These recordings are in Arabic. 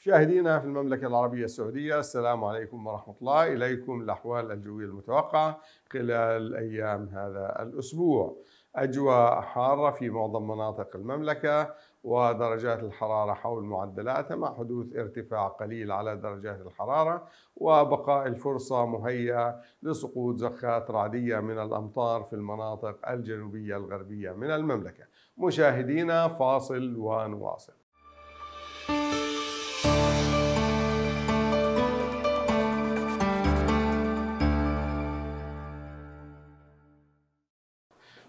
مشاهدينا في المملكة العربية السعودية السلام عليكم ورحمة الله إليكم الأحوال الجوية المتوقعة خلال أيام هذا الأسبوع أجواء حارة في معظم مناطق المملكة ودرجات الحرارة حول معدلاتها مع حدوث ارتفاع قليل على درجات الحرارة وبقاء الفرصة مهيئة لسقوط زخات رعدية من الأمطار في المناطق الجنوبية الغربية من المملكة مشاهدينا فاصل ونواصل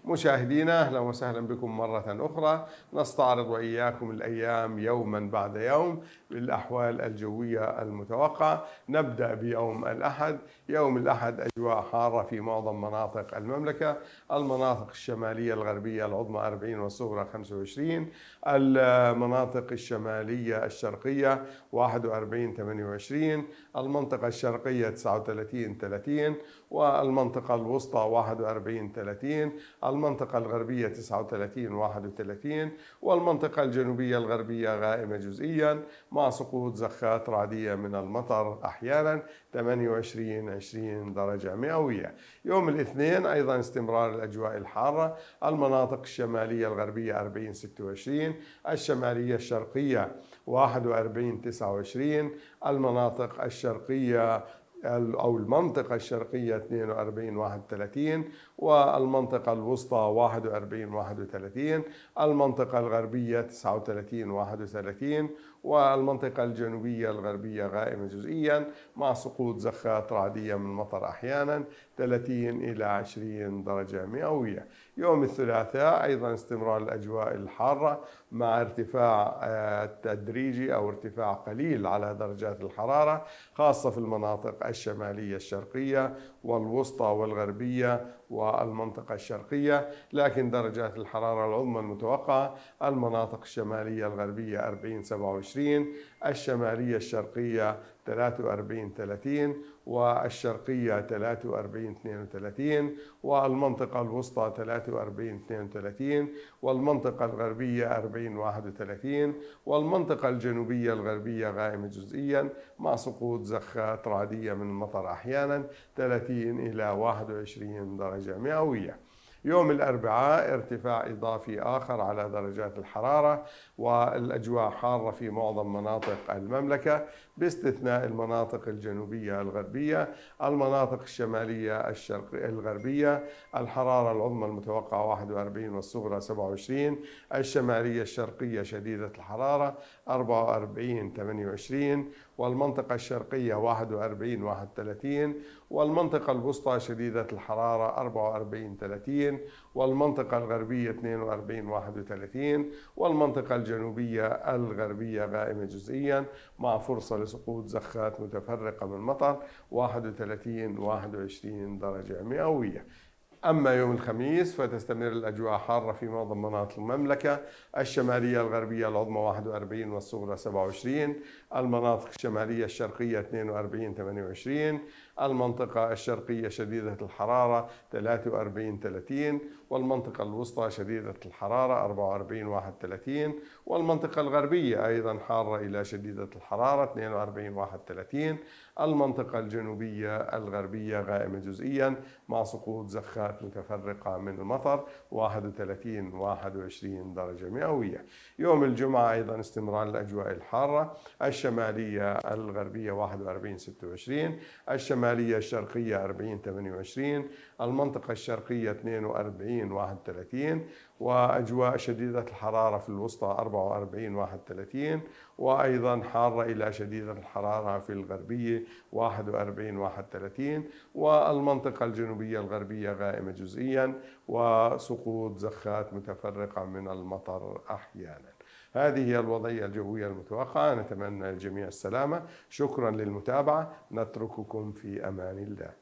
مشاهدينا اهلا وسهلا بكم مره اخرى نستعرض واياكم الايام يوما بعد يوم للاحوال الجويه المتوقعه نبدا بيوم الاحد يوم الاحد اجواء حاره في معظم مناطق المملكه المناطق الشماليه الغربيه العظمى 40 والصغرى 25 المناطق الشماليه الشرقيه 41 28 المنطقه الشرقيه 39 30 والمنطقه الوسطى 41 30 المنطقة الغربية 39 31 والمنطقة الجنوبية الغربية غائمة جزئيا مع سقوط زخات رعدية من المطر أحيانا 28 20 درجة مئوية يوم الاثنين أيضا استمرار الأجواء الحارة المناطق الشمالية الغربية 40 26 الشمالية الشرقية 41 29 المناطق الشرقية أو المنطقة الشرقية 42 31 والمنطقة الوسطى 41 31 المنطقة الغربية 39 31 والمنطقة الجنوبية الغربية غائمة جزئيا مع سقوط زخات رعدية من المطر أحيانا 30 إلى 20 درجة مئوية يوم الثلاثاء أيضا استمرار الأجواء الحارة مع ارتفاع آه، تدريجي أو ارتفاع قليل على درجات الحرارة خاصة في المناطق الشمالية الشرقية والوسطى والغربية و المنطقة الشرقية لكن درجات الحرارة العظمى المتوقعة المناطق الشمالية الغربية 40 27 الشمالية الشرقية 43 30 والشرقية 43 32 والمنطقة الوسطى 43 32 والمنطقة الغربية 40 31 والمنطقة الجنوبية الغربية غائمة جزئيا مع سقوط زخات رعدية من المطر أحيانا 30 إلى 21 درجة مئوية يوم الأربعاء ارتفاع إضافي آخر على درجات الحرارة والأجواء حارة في معظم مناطق المملكة باستثناء المناطق الجنوبية الغربية المناطق الشمالية الشرق الغربية الحرارة العظمى المتوقعة 41 والصغرى 27 الشمالية الشرقية شديدة الحرارة 44 28 والمنطقة الشرقية 41 31 والمنطقة الوسطى شديدة الحرارة 44 30 والمنطقة الغربية 42 31 والمنطقة الجنوبية الغربية غائمة جزئيا مع فرصة لسقوط زخات متفرقة من مطر 31 21 درجة مئوية أما يوم الخميس فتستمر الأجواء حارة في معظم مناطق المملكة الشمالية الغربية العظمى 41 والصغرى 27 المناطق الشمالية الشرقية 42 28 المنطقة الشرقية شديدة الحرارة 43 30 والمنطقة الوسطى شديدة الحرارة 44 31 والمنطقة الغربية أيضا حارة إلى شديدة الحرارة 42 31 المنطقة الجنوبية الغربية غائمة جزئيا مع سقوط زخات متفرقة من المطر 31 21 درجة مئوية يوم الجمعة أيضا استمرار الأجواء الحارة الشمالية الغربية 41 26 الشمالية الشمالية الشرقية 40 28 المنطقة الشرقية 42 31 وأجواء شديدة الحرارة في الوسطى 44 31 وأيضا حارة إلى شديدة الحرارة في الغربية 41 31 والمنطقة الجنوبية الغربية غائمة جزئيا وسقوط زخات متفرقة من المطر أحيانا هذه هي الوضعية الجوية المتوقعة نتمنى الجميع السلامة شكرا للمتابعة نترككم في أمان الله